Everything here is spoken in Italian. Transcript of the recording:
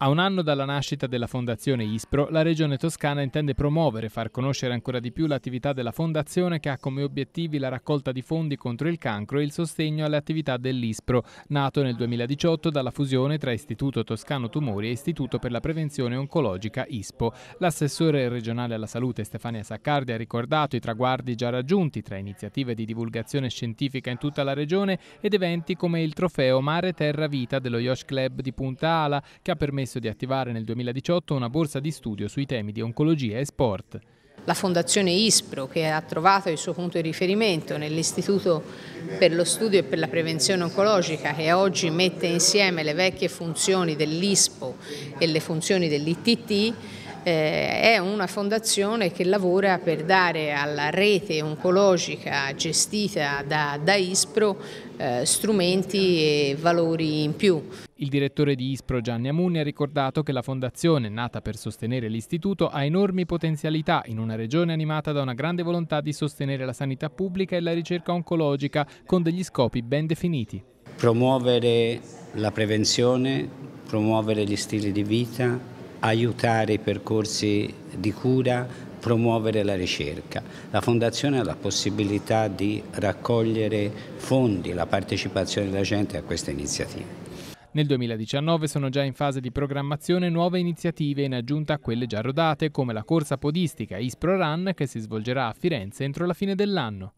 A un anno dalla nascita della Fondazione Ispro, la Regione Toscana intende promuovere e far conoscere ancora di più l'attività della Fondazione che ha come obiettivi la raccolta di fondi contro il cancro e il sostegno alle attività dell'Ispro, nato nel 2018 dalla fusione tra Istituto Toscano Tumori e Istituto per la Prevenzione Oncologica ISPO. L'assessore regionale alla salute Stefania Saccardi ha ricordato i traguardi già raggiunti tra iniziative di divulgazione scientifica in tutta la Regione ed eventi come il trofeo Mare Terra Vita dello Yosh Club di Punta Ala che ha permesso permesso di attivare nel 2018 una borsa di studio sui temi di oncologia e sport. La Fondazione ISPRO, che ha trovato il suo punto di riferimento nell'Istituto per lo studio e per la prevenzione oncologica, che oggi mette insieme le vecchie funzioni dell'ISPO e le funzioni dell'ITT, eh, è una fondazione che lavora per dare alla rete oncologica gestita da, da ISPRO eh, strumenti e valori in più. Il direttore di ISPRO Gianni Amuni ha ricordato che la fondazione, nata per sostenere l'istituto, ha enormi potenzialità in una regione animata da una grande volontà di sostenere la sanità pubblica e la ricerca oncologica con degli scopi ben definiti. Promuovere la prevenzione, promuovere gli stili di vita, aiutare i percorsi di cura, promuovere la ricerca. La Fondazione ha la possibilità di raccogliere fondi, la partecipazione della gente a queste iniziative. Nel 2019 sono già in fase di programmazione nuove iniziative in aggiunta a quelle già rodate, come la corsa podistica Ispro Run che si svolgerà a Firenze entro la fine dell'anno.